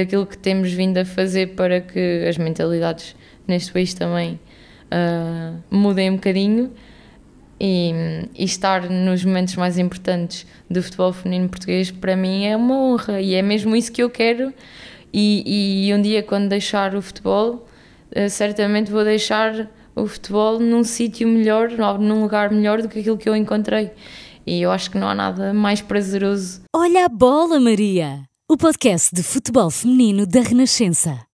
aquilo que temos vindo a fazer para que as mentalidades neste país também uh, mudem um bocadinho e, e, estar nos momentos mais importantes do futebol feminino português para mim é uma honra e é mesmo isso que eu quero e, e um dia quando deixar o futebol uh, certamente vou deixar o futebol num sítio melhor, num lugar melhor do que aquilo que eu encontrei e eu acho que não há nada mais prazeroso. Olha a bola, Maria! o podcast de futebol feminino da Renascença.